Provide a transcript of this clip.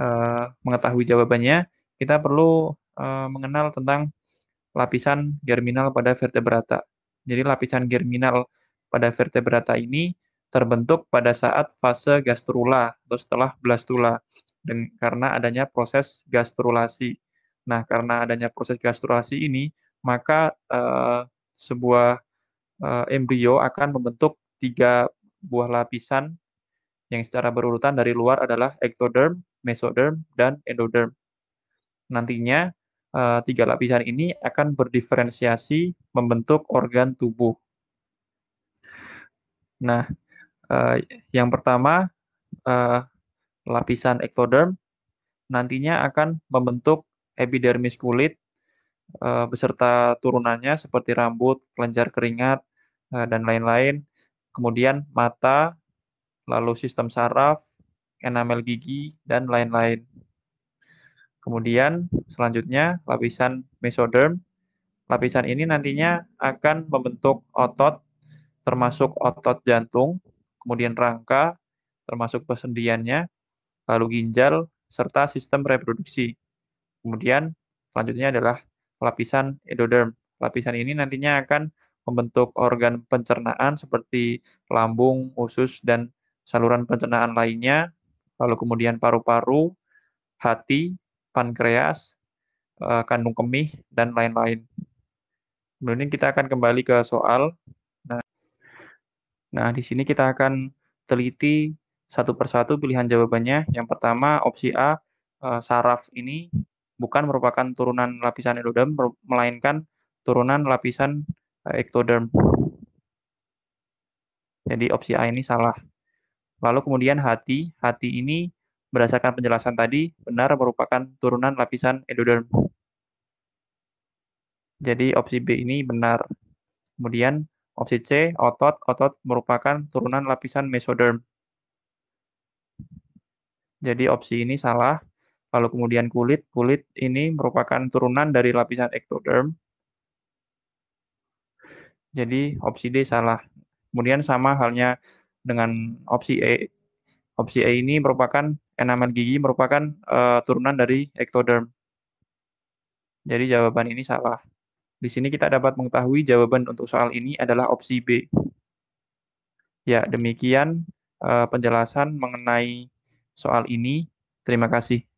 Eh, mengetahui jawabannya, kita perlu eh, mengenal tentang lapisan germinal pada vertebrata. Jadi lapisan germinal pada vertebrata ini terbentuk pada saat fase gastrula atau setelah blastula dan karena adanya proses gastrulasi. Nah, karena adanya proses gastrulasi ini, maka uh, sebuah uh, embrio akan membentuk tiga buah lapisan yang secara berurutan dari luar adalah ectoderm, mesoderm, dan endoderm. Nantinya, eh, tiga lapisan ini akan berdiferensiasi membentuk organ tubuh. Nah, eh, yang pertama, eh, lapisan ektoderm nantinya akan membentuk epidermis kulit beserta turunannya seperti rambut, kelenjar keringat, dan lain-lain. Kemudian mata, lalu sistem saraf, enamel gigi, dan lain-lain. Kemudian selanjutnya lapisan mesoderm. Lapisan ini nantinya akan membentuk otot termasuk otot jantung, kemudian rangka termasuk persendiannya, lalu ginjal serta sistem reproduksi. Kemudian selanjutnya adalah lapisan endoderm. Lapisan ini nantinya akan membentuk organ pencernaan seperti lambung, usus dan saluran pencernaan lainnya lalu kemudian paru-paru, hati, pankreas, eh, kandung kemih, dan lain-lain. Kemudian kita akan kembali ke soal. Nah, nah di sini kita akan teliti satu persatu pilihan jawabannya. Yang pertama, opsi A, eh, saraf ini bukan merupakan turunan lapisan endoderm, melainkan turunan lapisan ektoderm. Eh, Jadi opsi A ini salah. Lalu kemudian hati, hati ini berdasarkan penjelasan tadi benar merupakan turunan lapisan endoderm. Jadi opsi B ini benar. Kemudian opsi C otot, otot merupakan turunan lapisan mesoderm. Jadi opsi ini salah. Lalu kemudian kulit, kulit ini merupakan turunan dari lapisan ectoderm. Jadi opsi D salah. Kemudian sama halnya dengan opsi a, Opsi a ini merupakan enamel gigi merupakan uh, turunan dari ectoderm. Jadi jawaban ini salah. Di sini kita dapat mengetahui jawaban untuk soal ini adalah opsi B. Ya, demikian uh, penjelasan mengenai soal ini. Terima kasih.